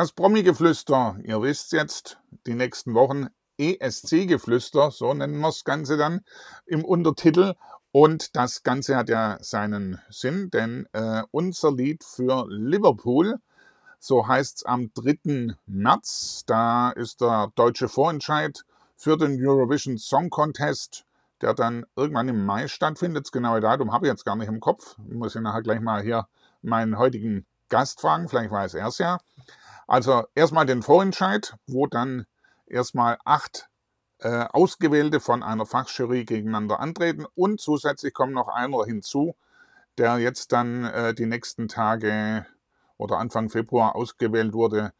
Das Promi-Geflüster, ihr wisst jetzt, die nächsten Wochen ESC-Geflüster, so nennen wir das Ganze dann im Untertitel. Und das Ganze hat ja seinen Sinn, denn äh, unser Lied für Liverpool, so heißt es am 3. März, da ist der deutsche Vorentscheid für den Eurovision Song Contest, der dann irgendwann im Mai stattfindet. Das genaue Datum habe ich jetzt gar nicht im Kopf. muss ich nachher gleich mal hier meinen heutigen Gast fragen, vielleicht weiß er es ja. Also erstmal den Vorentscheid, wo dann erstmal acht äh, Ausgewählte von einer Fachjury gegeneinander antreten und zusätzlich kommt noch einer hinzu, der jetzt dann äh, die nächsten Tage oder Anfang Februar ausgewählt wurde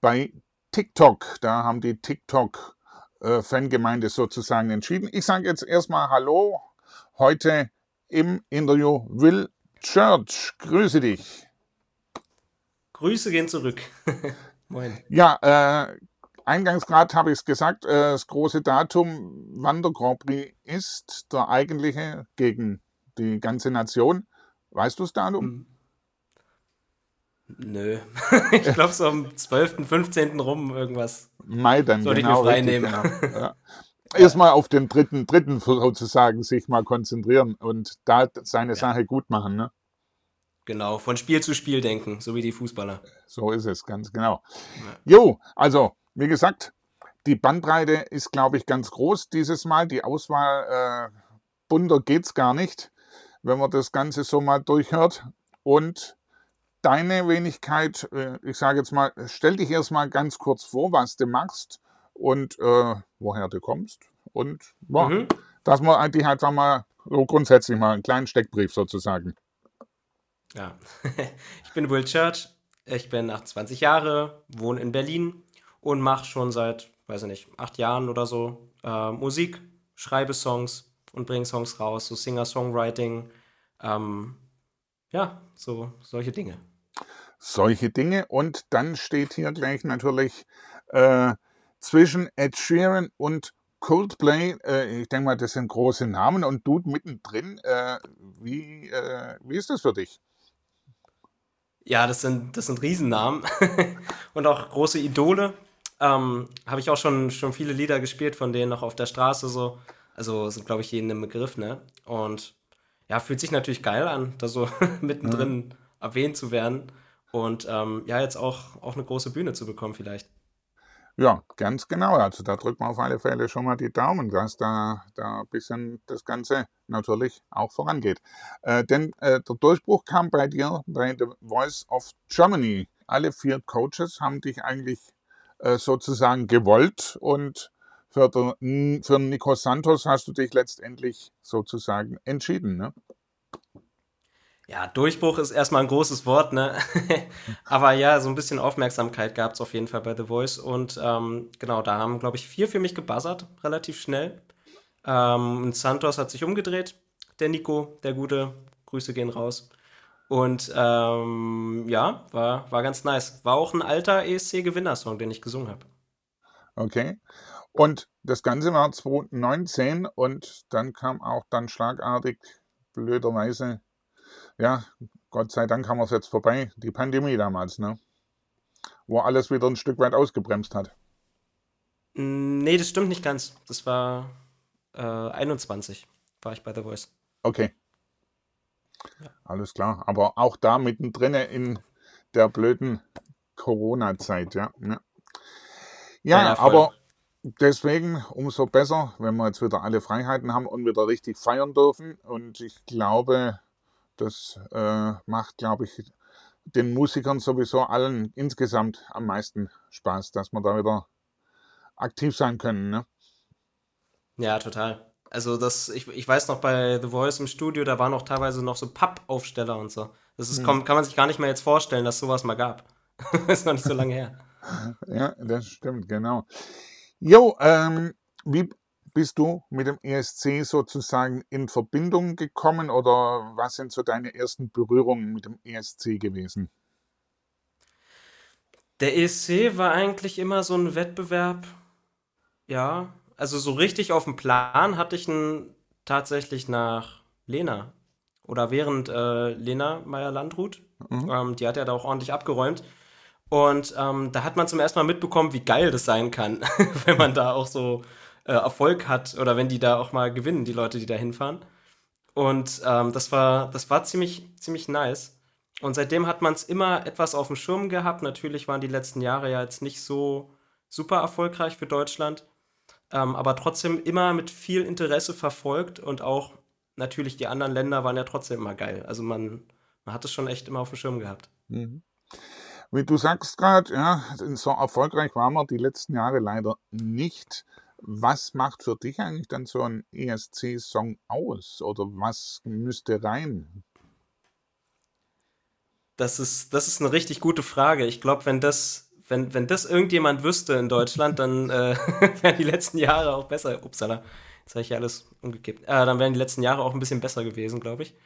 bei TikTok. Da haben die TikTok-Fangemeinde äh, sozusagen entschieden. Ich sage jetzt erstmal Hallo. Heute im Interview Will Church. Grüße dich. Grüße gehen zurück. Moin. Ja, äh, eingangs gerade habe ich es gesagt, äh, das große Datum, wann der Grand Prix ist, der eigentliche gegen die ganze Nation. Weißt du das Datum? Mhm. Nö. ich glaube, so am 12., 15. rum irgendwas. Mai dann, Sollte genau, ich mir frei nehmen. Genau. Ja. Erstmal auf den dritten, dritten sozusagen sich mal konzentrieren und da seine ja. Sache gut machen. Ne? Genau, von Spiel zu Spiel denken, so wie die Fußballer. So ist es, ganz genau. Ja. Jo, also, wie gesagt, die Bandbreite ist, glaube ich, ganz groß dieses Mal. Die Auswahl äh, bunter es gar nicht, wenn man das Ganze so mal durchhört. Und deine Wenigkeit, äh, ich sage jetzt mal, stell dich erstmal ganz kurz vor, was du machst und äh, woher du kommst. Und boah, mhm. dass man eigentlich halt, mal, so grundsätzlich mal einen kleinen Steckbrief sozusagen. Ja, ich bin Will Church, ich bin 28 Jahre, wohne in Berlin und mache schon seit, weiß ich nicht, acht Jahren oder so äh, Musik, schreibe Songs und bringe Songs raus, so Singer-Songwriting, ähm, ja, so solche Dinge. Solche Dinge und dann steht hier gleich natürlich äh, zwischen Ed Sheeran und Coldplay, äh, ich denke mal, das sind große Namen und du mittendrin. Äh, wie, äh, wie ist das für dich? Ja, das sind, das sind Riesennamen und auch große Idole. Ähm, Habe ich auch schon, schon viele Lieder gespielt von denen auch auf der Straße so. Also sind, glaube ich, jeden im Begriff, ne? Und ja, fühlt sich natürlich geil an, da so mittendrin ja. erwähnt zu werden und ähm, ja, jetzt auch, auch eine große Bühne zu bekommen vielleicht. Ja, ganz genau. Also da drücken wir auf alle Fälle schon mal die Daumen, dass da, da ein bisschen das Ganze natürlich auch vorangeht. Äh, denn äh, der Durchbruch kam bei dir bei The Voice of Germany. Alle vier Coaches haben dich eigentlich äh, sozusagen gewollt und für, den, für Nico Santos hast du dich letztendlich sozusagen entschieden. Ne? Ja, Durchbruch ist erstmal ein großes Wort, ne? Aber ja, so ein bisschen Aufmerksamkeit gab es auf jeden Fall bei The Voice. Und ähm, genau, da haben, glaube ich, vier für mich gebuzzert, relativ schnell. Ähm, und Santos hat sich umgedreht. Der Nico, der gute, Grüße gehen raus. Und ähm, ja, war, war ganz nice. War auch ein alter ESC-Gewinnersong, den ich gesungen habe. Okay. Und das Ganze war 2019 und dann kam auch dann schlagartig, blöderweise, ja, Gott sei Dank haben wir es jetzt vorbei, die Pandemie damals, ne? Wo alles wieder ein Stück weit ausgebremst hat. Mm, nee, das stimmt nicht ganz. Das war äh, 21, war ich bei The Voice. Okay. Alles klar. Aber auch da mittendrin in der blöden Corona-Zeit, Ja, ne? ja, ja aber deswegen umso besser, wenn wir jetzt wieder alle Freiheiten haben und wieder richtig feiern dürfen. Und ich glaube, das äh, macht, glaube ich, den Musikern sowieso allen insgesamt am meisten Spaß, dass man da wieder aktiv sein können. Ne? Ja, total. Also das, ich, ich weiß noch bei The Voice im Studio, da waren auch teilweise noch so Pappaufsteller und so. Das ist, mhm. kann, kann man sich gar nicht mehr jetzt vorstellen, dass sowas mal gab. ist noch nicht so lange her. Ja, das stimmt, genau. Jo, ähm, wie, bist du mit dem ESC sozusagen in Verbindung gekommen oder was sind so deine ersten Berührungen mit dem ESC gewesen? Der ESC war eigentlich immer so ein Wettbewerb, ja. Also so richtig auf dem Plan hatte ich ihn tatsächlich nach Lena oder während äh, Lena Meyer-Landrut. Mhm. Ähm, die hat ja da auch ordentlich abgeräumt. Und ähm, da hat man zum ersten Mal mitbekommen, wie geil das sein kann, wenn man da auch so äh, Erfolg hat oder wenn die da auch mal gewinnen, die Leute, die da hinfahren. Und ähm, das war, das war ziemlich, ziemlich nice. Und seitdem hat man es immer etwas auf dem Schirm gehabt. Natürlich waren die letzten Jahre ja jetzt nicht so super erfolgreich für Deutschland, ähm, aber trotzdem immer mit viel Interesse verfolgt und auch natürlich die anderen Länder waren ja trotzdem immer geil. Also man, man hat es schon echt immer auf dem Schirm gehabt. Mhm. Wie du sagst gerade, ja, so erfolgreich waren wir die letzten Jahre leider nicht. Was macht für dich eigentlich dann so ein ESC-Song aus? Oder was müsste rein? Das ist, das ist eine richtig gute Frage. Ich glaube, wenn das, wenn, wenn das irgendjemand wüsste in Deutschland, dann äh, wären die letzten Jahre auch besser. Upsala, jetzt habe ich ja alles umgekippt. Äh, dann wären die letzten Jahre auch ein bisschen besser gewesen, glaube ich.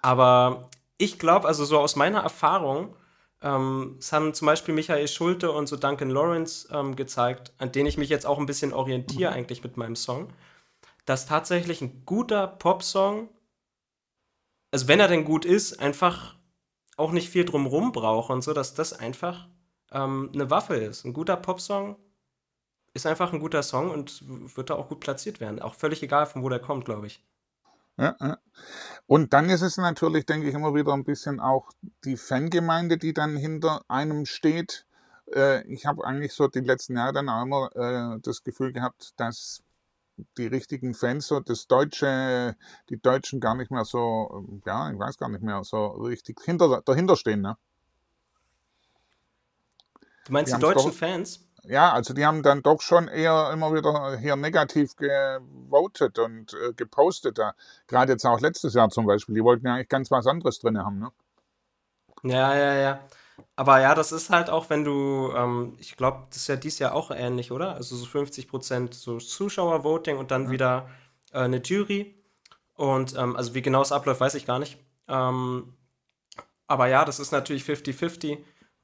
Aber ich glaube, also so aus meiner Erfahrung, ähm, es haben zum Beispiel Michael Schulte und so Duncan Lawrence ähm, gezeigt, an denen ich mich jetzt auch ein bisschen orientiere mhm. eigentlich mit meinem Song, dass tatsächlich ein guter Popsong, also wenn er denn gut ist, einfach auch nicht viel drumrum braucht und so, dass das einfach ähm, eine Waffe ist. Ein guter Popsong ist einfach ein guter Song und wird da auch gut platziert werden. Auch völlig egal, von wo der kommt, glaube ich. Und dann ist es natürlich, denke ich, immer wieder ein bisschen auch die Fangemeinde, die dann hinter einem steht. Äh, ich habe eigentlich so die letzten Jahre dann auch immer äh, das Gefühl gehabt, dass die richtigen Fans, so das Deutsche, die Deutschen gar nicht mehr so, ja, ich weiß gar nicht mehr, so richtig hinter, dahinter stehen, ne? Du meinst die, die deutschen Fans? ja, also die haben dann doch schon eher immer wieder hier negativ gewotet und äh, gepostet. Da. Gerade jetzt auch letztes Jahr zum Beispiel. Die wollten ja eigentlich ganz was anderes drin haben. Ne? Ja, ja, ja. Aber ja, das ist halt auch, wenn du, ähm, ich glaube, das ist ja dieses Jahr auch ähnlich, oder? Also so 50 Prozent so Zuschauervoting und dann ja. wieder äh, eine Jury. Und ähm, also wie genau es abläuft, weiß ich gar nicht. Ähm, aber ja, das ist natürlich 50-50.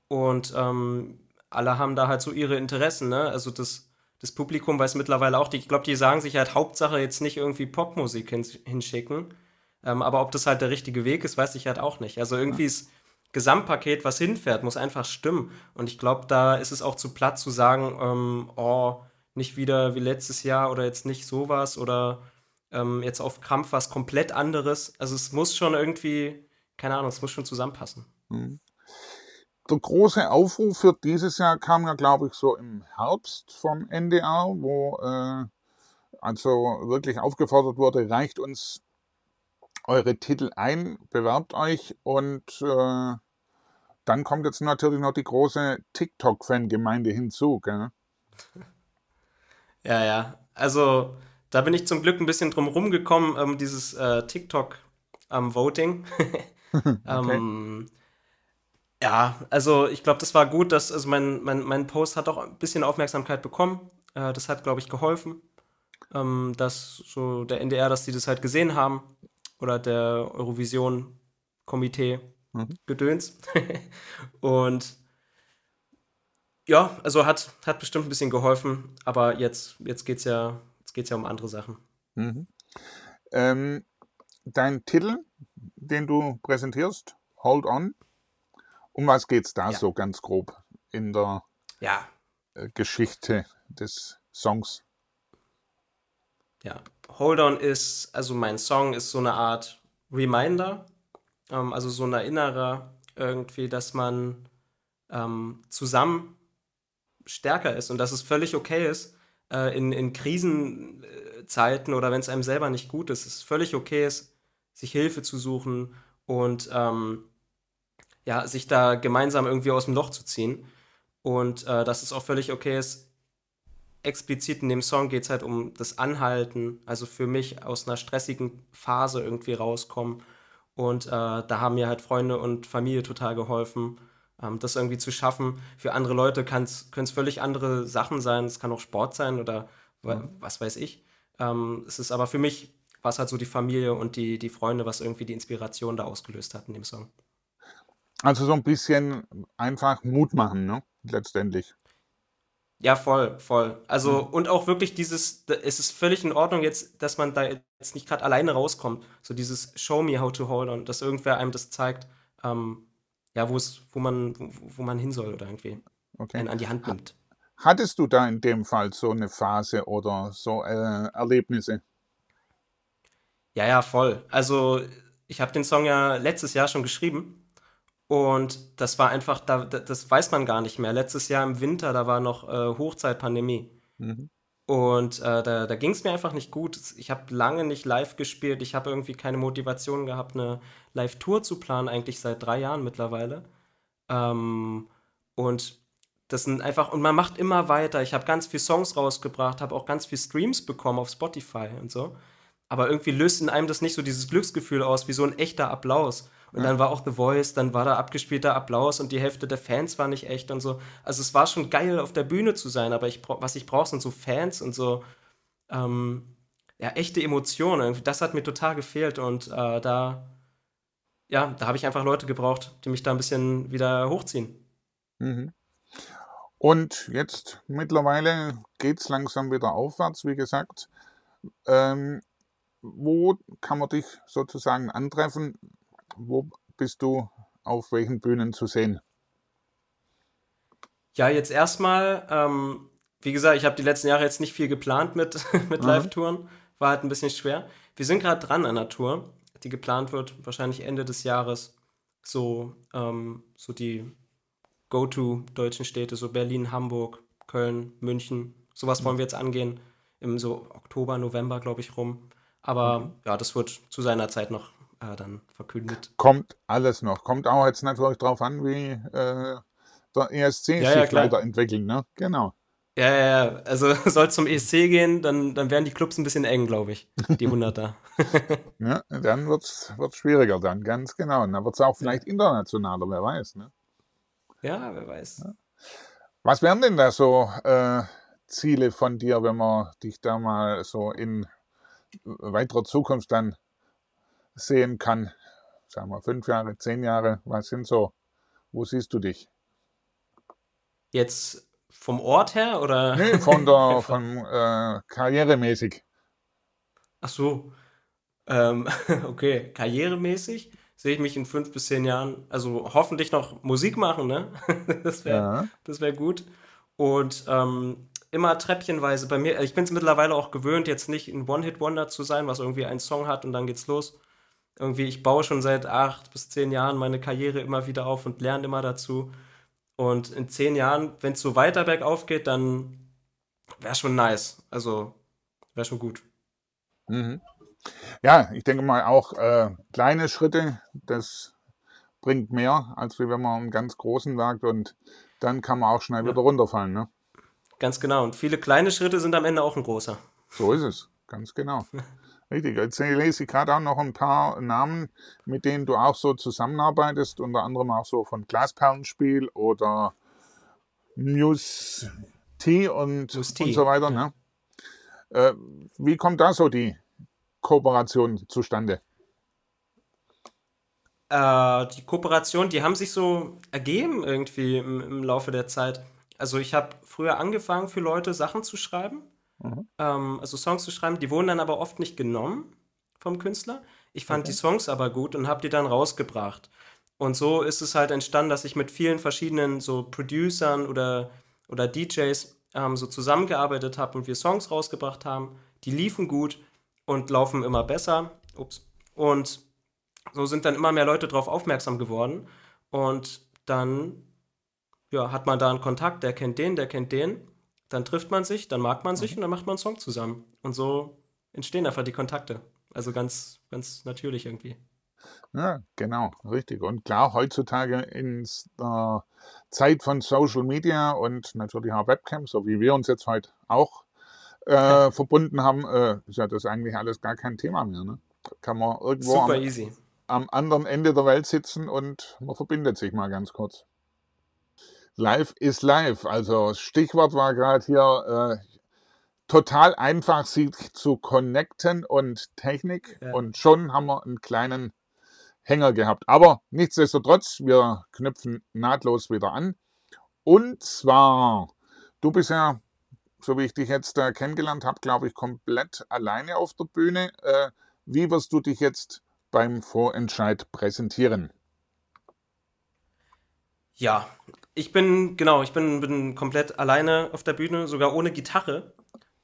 Und ähm, alle haben da halt so ihre Interessen, ne? Also das, das Publikum weiß mittlerweile auch, die, ich glaube, die sagen sich halt Hauptsache jetzt nicht irgendwie Popmusik hin, hinschicken. Ähm, aber ob das halt der richtige Weg ist, weiß ich halt auch nicht. Also irgendwie ja. Gesamtpaket, was hinfährt, muss einfach stimmen. Und ich glaube, da ist es auch zu platt zu sagen, ähm, oh, nicht wieder wie letztes Jahr oder jetzt nicht sowas oder ähm, jetzt auf Krampf was komplett anderes. Also es muss schon irgendwie, keine Ahnung, es muss schon zusammenpassen. Mhm der große Aufruf für dieses Jahr kam ja, glaube ich, so im Herbst vom NDR, wo äh, also wirklich aufgefordert wurde, reicht uns eure Titel ein, bewerbt euch und äh, dann kommt jetzt natürlich noch die große TikTok-Fangemeinde hinzu. Gell? Ja, ja. Also da bin ich zum Glück ein bisschen drum rumgekommen, ähm, dieses äh, TikTok-Voting. Ähm, okay. ähm, ja, also ich glaube, das war gut, dass also mein, mein, mein Post hat auch ein bisschen Aufmerksamkeit bekommen. Äh, das hat, glaube ich, geholfen, ähm, dass so der NDR, dass die das halt gesehen haben oder der Eurovision-Komitee mhm. Gedöns. Und ja, also hat, hat bestimmt ein bisschen geholfen, aber jetzt, jetzt geht es ja, ja um andere Sachen. Mhm. Ähm, dein Titel, den du präsentierst, Hold On, um was geht es da ja. so ganz grob in der ja. Äh, Geschichte des Songs? Ja, Hold On ist, also mein Song ist so eine Art Reminder, ähm, also so ein Erinnerer irgendwie, dass man ähm, zusammen stärker ist und dass es völlig okay ist, äh, in, in Krisenzeiten oder wenn es einem selber nicht gut ist, es völlig okay ist, sich Hilfe zu suchen und ähm, ja, sich da gemeinsam irgendwie aus dem Loch zu ziehen. Und äh, dass es auch völlig okay ist, explizit in dem Song geht es halt um das Anhalten, also für mich aus einer stressigen Phase irgendwie rauskommen. Und äh, da haben mir halt Freunde und Familie total geholfen, ähm, das irgendwie zu schaffen. Für andere Leute können es völlig andere Sachen sein. Es kann auch Sport sein oder mhm. was weiß ich. Ähm, es ist aber für mich, war es halt so die Familie und die, die Freunde, was irgendwie die Inspiration da ausgelöst hat in dem Song. Also so ein bisschen einfach Mut machen, ne? Letztendlich. Ja, voll, voll. Also, mhm. und auch wirklich dieses, es ist völlig in Ordnung jetzt, dass man da jetzt nicht gerade alleine rauskommt. So dieses Show me how to hold on, dass irgendwer einem das zeigt, ähm, ja, wo es, wo man, wo, wo, man hin soll oder irgendwie okay. einen an die Hand nimmt. Hattest du da in dem Fall so eine Phase oder so äh, Erlebnisse? Ja, ja, voll. Also, ich habe den Song ja letztes Jahr schon geschrieben und das war einfach, da, das weiß man gar nicht mehr. Letztes Jahr im Winter, da war noch äh, Hochzeit Mhm. Und äh, da, da ging es mir einfach nicht gut. Ich habe lange nicht live gespielt. Ich habe irgendwie keine Motivation gehabt, eine Live-Tour zu planen, eigentlich seit drei Jahren mittlerweile. Ähm, und das sind einfach, und man macht immer weiter. Ich habe ganz viele Songs rausgebracht, habe auch ganz viele Streams bekommen auf Spotify und so. Aber irgendwie löst in einem das nicht so dieses Glücksgefühl aus, wie so ein echter Applaus. Und ja. dann war auch The Voice, dann war da abgespielter Applaus und die Hälfte der Fans war nicht echt und so. Also es war schon geil, auf der Bühne zu sein, aber ich, was ich brauche, sind so Fans und so ähm, ja, echte Emotionen. Das hat mir total gefehlt und äh, da, ja, da habe ich einfach Leute gebraucht, die mich da ein bisschen wieder hochziehen. Mhm. Und jetzt mittlerweile geht es langsam wieder aufwärts, wie gesagt. Ähm, wo kann man dich sozusagen antreffen, wo bist du auf welchen Bühnen zu sehen? Ja, jetzt erstmal, ähm, wie gesagt, ich habe die letzten Jahre jetzt nicht viel geplant mit, mit mhm. Live-Touren. War halt ein bisschen schwer. Wir sind gerade dran an der Tour, die geplant wird, wahrscheinlich Ende des Jahres. So, ähm, so die Go-To deutschen Städte, so Berlin, Hamburg, Köln, München. Sowas wollen mhm. wir jetzt angehen, im so Oktober, November, glaube ich, rum. Aber mhm. ja, das wird zu seiner Zeit noch, äh, dann verkündet. Kommt alles noch. Kommt auch jetzt natürlich drauf an, wie äh, der ESC ja, sich ja, klar. ne? Genau. Ja, ja, ja. Also soll es zum ESC gehen, dann, dann werden die Clubs ein bisschen eng, glaube ich, die 100er. ja, dann wird es schwieriger, dann ganz genau. Und dann wird es auch vielleicht internationaler, wer weiß. Ne? Ja, wer weiß. Was wären denn da so äh, Ziele von dir, wenn man dich da mal so in weiterer Zukunft dann sehen kann? Sagen wir fünf Jahre, zehn Jahre, was sind so? Wo siehst du dich? Jetzt vom Ort her oder? Nee, von der, von äh, karrieremäßig. Ach so. Ähm, okay, karrieremäßig sehe ich mich in fünf bis zehn Jahren, also hoffentlich noch Musik machen, ne? das wäre ja. wär gut. Und ähm, immer treppchenweise bei mir, also ich bin es mittlerweile auch gewöhnt, jetzt nicht ein One-Hit-Wonder zu sein, was irgendwie einen Song hat und dann geht's los, irgendwie, ich baue schon seit acht bis zehn Jahren meine Karriere immer wieder auf und lerne immer dazu. Und in zehn Jahren, wenn es so weiter bergauf geht, dann wäre schon nice. Also wäre schon gut. Mhm. Ja, ich denke mal auch äh, kleine Schritte, das bringt mehr, als wenn man einen ganz großen sagt und dann kann man auch schnell ja. wieder runterfallen. Ne? Ganz genau. Und viele kleine Schritte sind am Ende auch ein großer. So ist es, ganz genau. Richtig, jetzt lese ich gerade auch noch ein paar Namen, mit denen du auch so zusammenarbeitest, unter anderem auch so von Glasperlenspiel oder News T und, News und so weiter. Ja. Ne? Äh, wie kommt da so die Kooperation zustande? Äh, die Kooperation, die haben sich so ergeben irgendwie im, im Laufe der Zeit. Also ich habe früher angefangen, für Leute Sachen zu schreiben Mhm. Ähm, also Songs zu schreiben, die wurden dann aber oft nicht genommen vom Künstler. Ich fand okay. die Songs aber gut und habe die dann rausgebracht. Und so ist es halt entstanden, dass ich mit vielen verschiedenen so Producern oder, oder DJs ähm, so zusammengearbeitet habe und wir Songs rausgebracht haben. Die liefen gut und laufen immer besser. Ups. Und so sind dann immer mehr Leute darauf aufmerksam geworden. Und dann ja, hat man da einen Kontakt, der kennt den, der kennt den dann trifft man sich, dann mag man sich mhm. und dann macht man einen Song zusammen. Und so entstehen einfach die Kontakte. Also ganz, ganz natürlich irgendwie. Ja, genau, richtig. Und klar, heutzutage in der äh, Zeit von Social Media und natürlich auch Webcam, so wie wir uns jetzt heute auch äh, verbunden haben, äh, ist ja das eigentlich alles gar kein Thema mehr. Ne? Kann man irgendwo am, am, anderen Ende der Welt sitzen und man verbindet sich mal ganz kurz live ist live. Also Stichwort war gerade hier, äh, total einfach sich zu connecten und Technik. Ja. Und schon haben wir einen kleinen Hänger gehabt. Aber nichtsdestotrotz, wir knüpfen nahtlos wieder an. Und zwar, du bist ja, so wie ich dich jetzt äh, kennengelernt habe, glaube ich, komplett alleine auf der Bühne. Äh, wie wirst du dich jetzt beim Vorentscheid präsentieren? Ja, ich bin, genau, ich bin, bin komplett alleine auf der Bühne, sogar ohne Gitarre.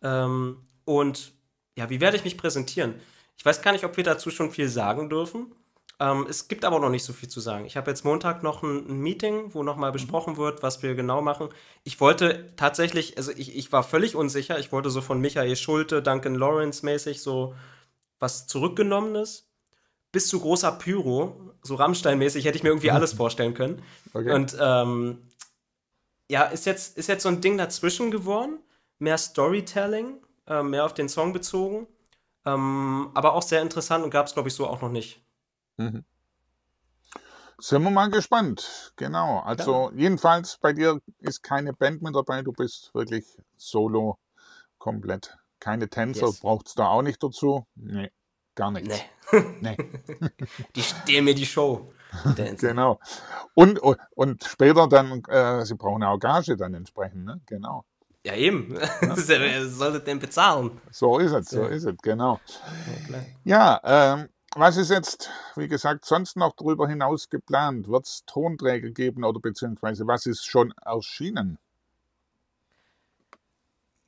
Ähm, und ja, wie werde ich mich präsentieren? Ich weiß gar nicht, ob wir dazu schon viel sagen dürfen. Ähm, es gibt aber noch nicht so viel zu sagen. Ich habe jetzt Montag noch ein, ein Meeting, wo nochmal mhm. besprochen wird, was wir genau machen. Ich wollte tatsächlich, also ich, ich war völlig unsicher. Ich wollte so von Michael Schulte, Duncan Lawrence mäßig so was Zurückgenommenes bis zu großer Pyro, so Rammstein-mäßig, hätte ich mir irgendwie alles vorstellen können. Okay. Und ähm, ja, ist jetzt, ist jetzt so ein Ding dazwischen geworden. Mehr Storytelling, äh, mehr auf den Song bezogen. Ähm, aber auch sehr interessant und gab es, glaube ich, so auch noch nicht. Mhm. Sind wir mal gespannt. Genau. Also, ja. jedenfalls, bei dir ist keine Band mit dabei. Du bist wirklich solo komplett. Keine Tänzer yes. braucht es da auch nicht dazu. Nee gar nichts. Nee. nee. Die stehen mir die Show. genau. Und, und, später dann, äh, sie brauchen auch Gage dann entsprechend, ne? Genau. Ja, eben. Ja. Solltet denn bezahlen. So ist es, so, so ist es, genau. Ja, ähm, was ist jetzt, wie gesagt, sonst noch darüber hinaus geplant? Wird es Tonträger geben oder beziehungsweise was ist schon erschienen?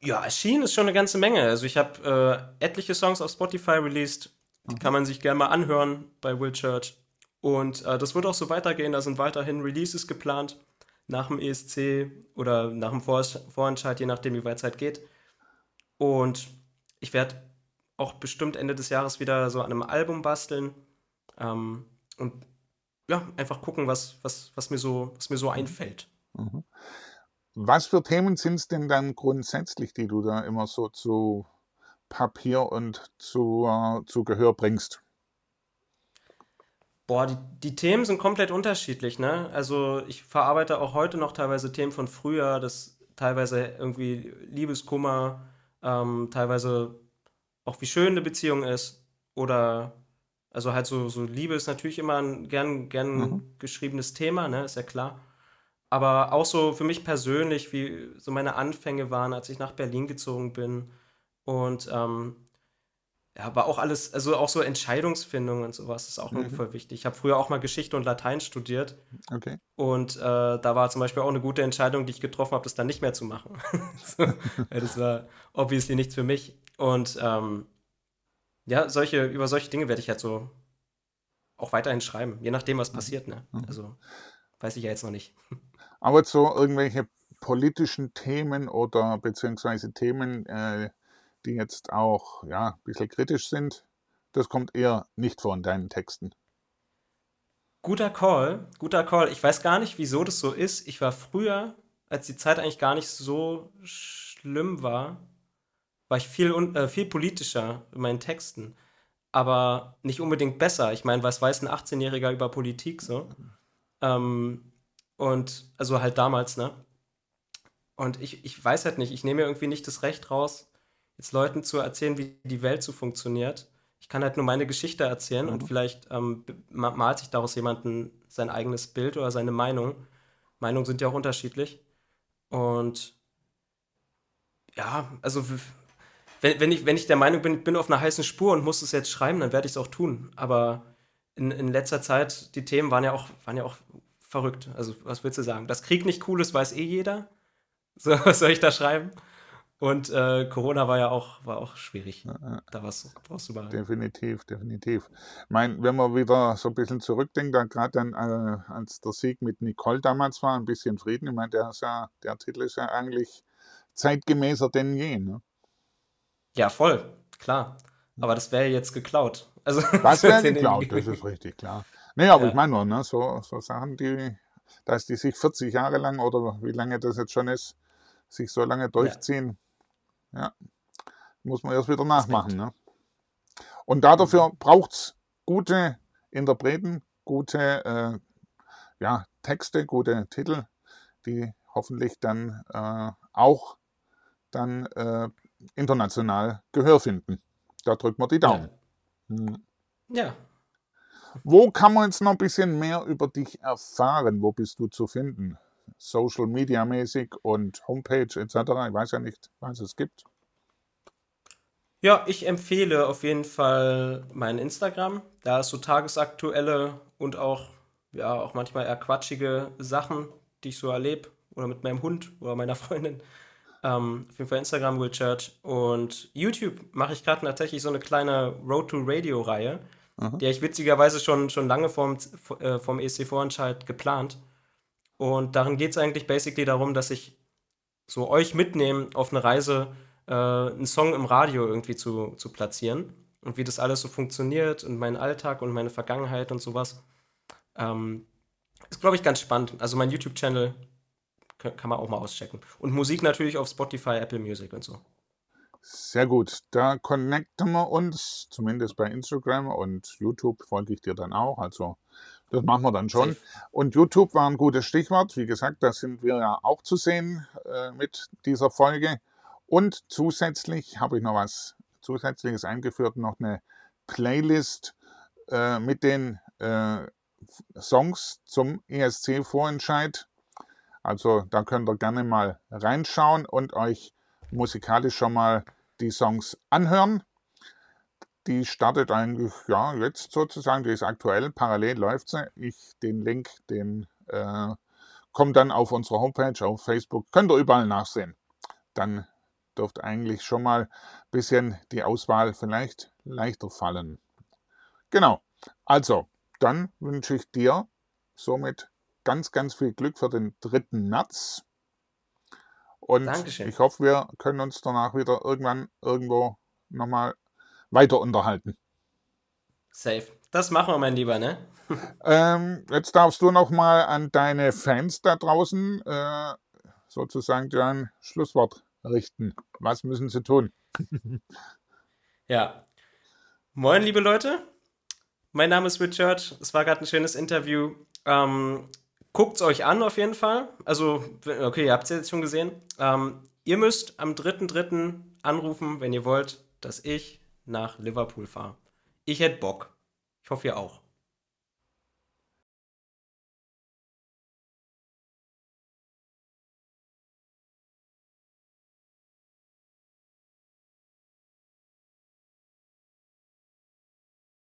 Ja, erschienen ist schon eine ganze Menge. Also ich habe äh, etliche Songs auf Spotify released, die mhm. kann man sich gerne mal anhören bei Will Church. Und äh, das wird auch so weitergehen. Da sind weiterhin Releases geplant nach dem ESC oder nach dem Vor Vorentscheid, je nachdem, wie weit es halt geht. Und ich werde auch bestimmt Ende des Jahres wieder so an einem Album basteln. Ähm, und ja, einfach gucken, was, was, was, mir, so, was mir so mhm. einfällt. Mhm. Was für Themen sind es denn dann grundsätzlich, die du da immer so zu Papier und zu, äh, zu Gehör bringst? Boah, die, die, Themen sind komplett unterschiedlich, ne? Also ich verarbeite auch heute noch teilweise Themen von früher, das teilweise irgendwie Liebeskummer, ähm, teilweise auch wie schön eine Beziehung ist oder also halt so, so Liebe ist natürlich immer ein gern, gern mhm. geschriebenes Thema, ne? Ist ja klar. Aber auch so für mich persönlich, wie so meine Anfänge waren, als ich nach Berlin gezogen bin, und ähm, ja, war auch alles, also auch so Entscheidungsfindung und sowas ist auch mhm. voll wichtig. Ich habe früher auch mal Geschichte und Latein studiert. Okay. Und äh, da war zum Beispiel auch eine gute Entscheidung, die ich getroffen habe, das dann nicht mehr zu machen. das war obviously nichts für mich. Und ähm, ja, solche, über solche Dinge werde ich halt so auch weiterhin schreiben, je nachdem, was mhm. passiert. Ne? Mhm. Also weiß ich ja jetzt noch nicht. Aber so irgendwelche politischen Themen oder beziehungsweise Themen, äh, die jetzt auch ja, ein bisschen kritisch sind, das kommt eher nicht vor in deinen Texten. Guter Call, guter Call. Ich weiß gar nicht, wieso das so ist. Ich war früher, als die Zeit eigentlich gar nicht so schlimm war, war ich viel, äh, viel politischer in meinen Texten. Aber nicht unbedingt besser. Ich meine, was weiß ein 18-Jähriger über Politik so? Ähm, und also halt damals, ne? Und ich, ich weiß halt nicht, ich nehme irgendwie nicht das Recht raus, jetzt Leuten zu erzählen, wie die Welt so funktioniert. Ich kann halt nur meine Geschichte erzählen mhm. und vielleicht ähm, malt sich daraus jemanden sein eigenes Bild oder seine Meinung. Meinungen sind ja auch unterschiedlich. Und ja, also wenn, wenn, ich, wenn ich der Meinung bin, ich bin auf einer heißen Spur und muss es jetzt schreiben, dann werde ich es auch tun. Aber in, in letzter Zeit, die Themen waren ja auch, waren ja auch verrückt. Also, was willst du sagen? Dass Krieg nicht cool ist, weiß eh jeder. So, was soll ich da schreiben? Und äh, Corona war ja auch, war auch schwierig. Ne? Da war's, brauchst du mal. Definitiv, definitiv. Mein, wenn man wieder so ein bisschen zurückdenkt, dann gerade dann, äh, als der Sieg mit Nicole damals war, ein bisschen Frieden. Ich meine, der, ja, der Titel ist ja eigentlich zeitgemäßer denn je. Ne? Ja, voll, klar. Aber das wäre jetzt geklaut. Also, das wäre geklaut, das ist richtig, klar. Nee, aber ja. ich meine nur, ne, so, so Sachen, die, dass die sich 40 Jahre lang oder wie lange das jetzt schon ist, sich so lange durchziehen. Ja ja. Muss man erst wieder nachmachen. Ne? Und dafür mhm. braucht es gute Interpreten, gute äh, ja, Texte, gute Titel, die hoffentlich dann äh, auch dann äh, international Gehör finden. Da drückt man die Daumen. Ja. Mhm. ja. Wo kann man jetzt noch ein bisschen mehr über dich erfahren? Wo bist du zu finden? Social Media mäßig und Homepage etc. Ich weiß ja nicht, was es gibt. Ja, ich empfehle auf jeden Fall mein Instagram. Da ist so tagesaktuelle und auch, ja, auch manchmal eher quatschige Sachen, die ich so erlebe. Oder mit meinem Hund oder meiner Freundin. Ähm, auf jeden Fall Instagram, Will Church. Und YouTube mache ich gerade tatsächlich so eine kleine Road to Radio-Reihe, mhm. die ich witzigerweise schon, schon lange vorm, äh, vorm ESC-Vorentscheid geplant habe und darin geht es eigentlich basically darum, dass ich so euch mitnehme auf eine Reise, äh, einen Song im Radio irgendwie zu, zu platzieren und wie das alles so funktioniert und meinen Alltag und meine Vergangenheit und sowas. Ähm, ist, glaube ich, ganz spannend. Also mein YouTube-Channel kann man auch mal auschecken. Und Musik natürlich auf Spotify, Apple Music und so. Sehr gut. Da connecten wir uns, zumindest bei Instagram und YouTube folge ich dir dann auch. Also das machen wir dann schon. Und YouTube war ein gutes Stichwort. Wie gesagt, da sind wir ja auch zu sehen äh, mit dieser Folge. Und zusätzlich habe ich noch was Zusätzliches eingeführt, noch eine Playlist äh, mit den äh, Songs zum ESC-Vorentscheid. Also da könnt ihr gerne mal reinschauen und euch musikalisch schon mal die Songs anhören die startet eigentlich, ja, jetzt sozusagen, die ist aktuell, parallel läuft sie. Ich den Link, den äh, kommt dann auf unserer Homepage, auf Facebook, könnt ihr überall nachsehen. Dann dürfte eigentlich schon mal ein bisschen die Auswahl vielleicht leichter fallen. Genau, also, dann wünsche ich dir somit ganz, ganz viel Glück für den 3. März. Und Dankeschön. ich hoffe, wir können uns danach wieder irgendwann irgendwo nochmal weiter unterhalten. Safe. Das machen wir, mein Lieber, ne? ähm, jetzt darfst du noch mal an deine Fans da draußen äh, sozusagen dein Schlusswort richten. Was müssen sie tun? ja. Moin, liebe Leute. Mein Name ist Richard. Es war gerade ein schönes Interview. Ähm, Guckt es euch an auf jeden Fall. Also, okay, ihr habt es jetzt schon gesehen. Ähm, ihr müsst am 3.3. anrufen, wenn ihr wollt, dass ich nach Liverpool fahre. Ich hätte Bock. Ich hoffe, ihr auch.